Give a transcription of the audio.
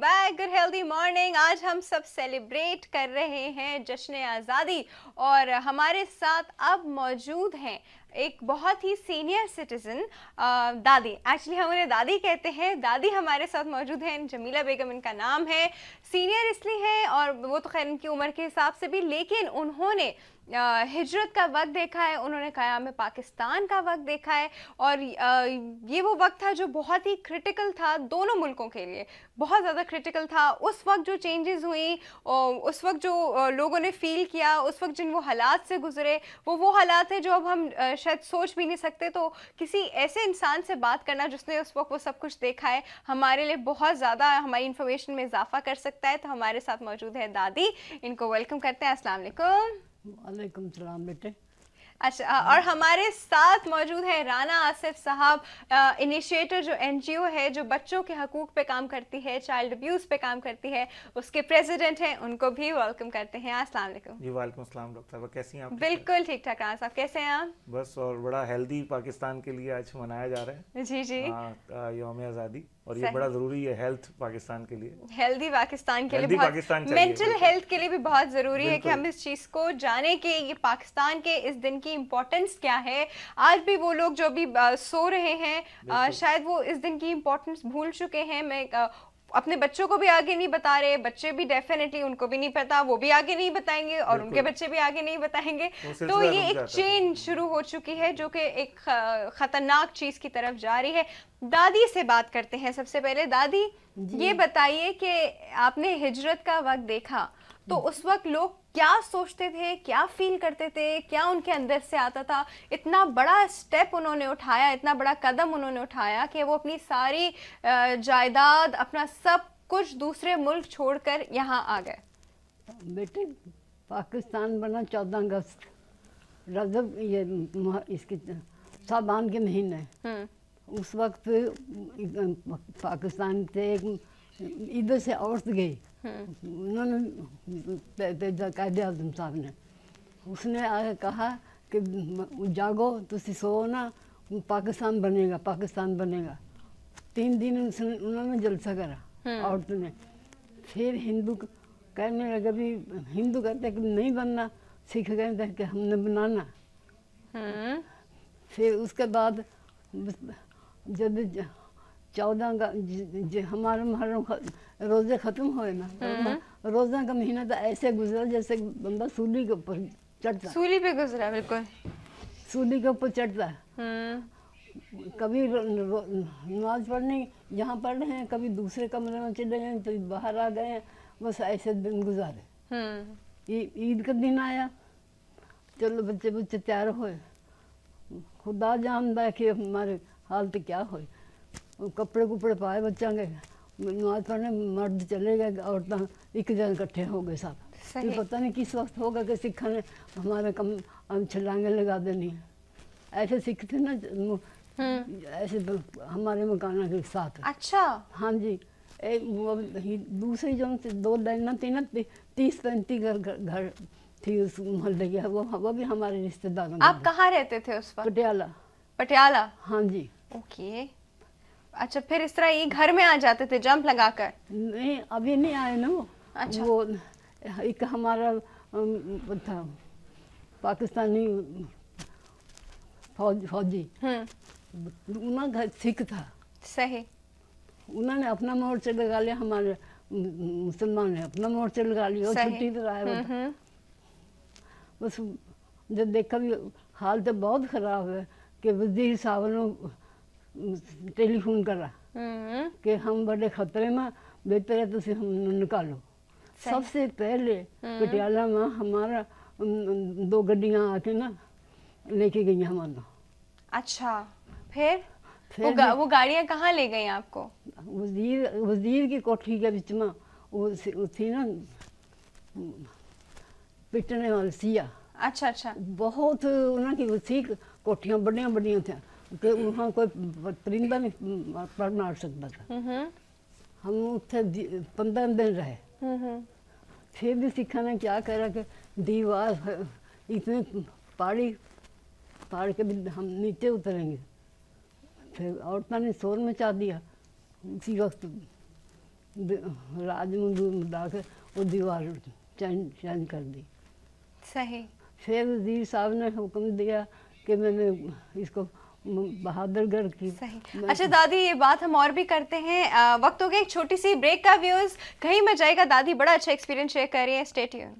Back good healthy morning आज हम सब सेलिब्रेट कर रहे हैं जश्न आज़ादी और हमारे साथ अब मौजूद हैं एक बहुत ही सीनियर सिटीज़न दादी एक्चुअली हम उन्हें दादी कहते हैं दादी हमारे साथ मौजूद हैं जमीला बेगम इनका नाम है सीनियर इसलिए हैं और वो तो खैर इनकी उम्र के हिसाब से भी लेकिन उन्होंने हिजरत का वक्त देखा है उन्होंने क़याम पाकिस्तान का वक्त देखा है और ये वो वक्त था जो बहुत ही क्रिटिकल था दोनों मुल्कों के लिए बहुत ज़्यादा क्रिटिकल था उस वक्त जो चेंजेस हुई उस वक्त जो लोगों ने फील किया उस वक्त जिन वो हालात से गुजरे वो वो हालात हैं जो अब हम शायद सोच भी नहीं सकते तो किसी ऐसे इंसान से बात करना जिसने उस वक्त वो सब कुछ देखा है हमारे लिए बहुत ज़्यादा हमारी इन्फॉर्मेशन में इजाफा कर सकता है तो हमारे साथ मौजूद है दादी इनको वेलकम करते हैं असलकुम वालेकुम सलाम बेटे अच्छा और हमारे साथ मौजूद है राना आसिफ साहब इनिशिएटर जो एनजीओ है जो बच्चों के हकूक पे काम करती है चाइल्ड अब्यूज पे काम करती है उसके प्रेसिडेंट हैं उनको भी वेलकम करते हैं अस्सलाम वालेकुम जी वालेकुम अस्सलाम डॉक्टर साहब कैसी हैं आप बिल्कुल ठीक ठाक राना साहब कैसे हैं आप बस और बड़ा हेल्दी पाकिस्तान के लिए आज मनाया जा रहा है जी जी योम आज़ादी और ये बड़ा जरूरी है हेल्थ पाकिस्तान के लिए हेल्दी पाकिस्तान के लिए पाकिस्तान मेंटल हेल्थ के लिए भी बहुत जरूरी है कि हम इस चीज को जाने के ये पाकिस्तान के इस दिन की इम्पोर्टेंस क्या है आज भी वो लोग जो भी सो रहे हैं शायद वो इस दिन की इम्पोर्टेंस भूल चुके हैं मैं अपने बच्चों को भी आगे नहीं बता रहे बच्चे भी डेफिनेटली उनको भी नहीं पता वो भी आगे नहीं बताएंगे और उनके बच्चे भी आगे नहीं बताएंगे तो ये एक चेन शुरू हो चुकी है जो कि एक खतरनाक चीज की तरफ जा रही है दादी से बात करते हैं सबसे पहले दादी ये बताइए कि आपने हिजरत का वक्त देखा तो हम्म। उस वक्त लोग क्या सोचते थे क्या फील करते थे क्या उनके अंदर से आता था इतना बड़ा स्टेप उन्होंने उठाया इतना बड़ा कदम उन्होंने उठाया कि वो अपनी सारी जायदाद अपना सब कुछ दूसरे मुल्क छोड़कर यहाँ आ गए बेटे पाकिस्तान बना चौदह अगस्त रजब ये इसके साबान के महीने हम्म। उस वक्त पाकिस्तान से एक इधर से औरत गई उन्होंने कैदे आजम साहब ने उसने आगे कहा कि जागो तुम सो ना पाकिस्तान बनेगा पाकिस्तान बनेगा तीन दिन उसने उन्होंने जलसा करा औरत ने फिर हिंदू कहने लगे भी हिंदू कहते कि नहीं बनना सिख कहते कि हमने बनाना फिर उसके बाद जब चौदह का हमारा मुहर्रम रोज़े ख़त्म हुए ना तो हम्म। रोज़ा का महीना तो ऐसे गुजरा जैसे बंदा सूली के ऊपर चढ़ता सूली पे गुजरा बिल्कुल सूली के ऊपर चढ़ता हम्म। कभी नमाज पढ़ने यहाँ पढ़ रहे हैं कभी दूसरे कमरे में चले गए तो बाहर आ गए बस ऐसे दिन गुजारे हम्म। ईद का दिन आया चलो बच्चे बच्चे तैयार हुए खुदा जान है कि हमारे हालत क्या हुई कपड़े कुपड़े पाए ਬੱਚਾਂ के नमाज पढ़ने मर्द चले गए औरत एक ਜਗ੍ਹਾ इकट्ठे हो गए ਸਭ फिर पता नहीं किस वक्त होगा कि सिखा ने हमारे कम हम छलांगे लगा देनी ऐसे सिख थे ना ऐसे हमारे मकान के साथ अच्छा हाँ जी ए, वो दूसरी से दो लाइना थी ना तीस पैंतीस घर घर थी उस मोहल्ले की वो वो भी हमारे रिश्तेदार आप कहाँ रहते थे उस वक्त पटियाला पटियाला हाँ जी ओके अच्छा फिर इस तरह ये घर में आ जाते थे जंप लगाकर नहीं अभी नहीं आए ना वो अच्छा वो एक हमारा था पाकिस्तानी फौज फौजी हम्म। उन्हें घर सिख था सही उन्होंने अपना मोर्चा लगा लिया हमारे मुसलमान ने अपना मोर्चा लगा लिया छुट्टी तो लगाया बस जब देखा भी हाल तो बहुत खराब है कि वजीर साहब ने टेलीफोन करा हम्म। कि हम बड़े खतरे में बेहतर है तुम तो हम निकालो सबसे पहले हम्म। पटियाला में हमारा दो गड्डिया आके ना लेके गई हमारा अच्छा फिर वो, गा, वो गाड़ियाँ कहाँ ले गई आपको वजीर वजीर की कोठी के बीच में वो थी ना पिटने वाली सिया अच्छा अच्छा बहुत उन्होंने की थी कोठियाँ बड़िया बड़िया थी कि वहाँ कोई परिंदा नहीं पर मार सकता था हम्म। हम उत्थे पंद्रह दिन रहे हम्म। फिर भी सिखा ने क्या करा कि दीवार इतने पहाड़ी पहाड़ के भी हम नीचे उतरेंगे फिर औरतों ने शोर मचा दिया उसी वक्त राज मुदा के वो दीवार चैन चैन कर दी सही फिर वजीर साहब ने हुक्म दिया कि मैंने इसको बहादुरगढ़ की सही अच्छा तो- दादी ये बात हम और भी करते हैं आ, वक्त हो गया एक छोटी सी ब्रेक का व्यूज कहीं मैं जाएगा दादी बड़ा अच्छा एक्सपीरियंस शेयर कर रही है स्टेट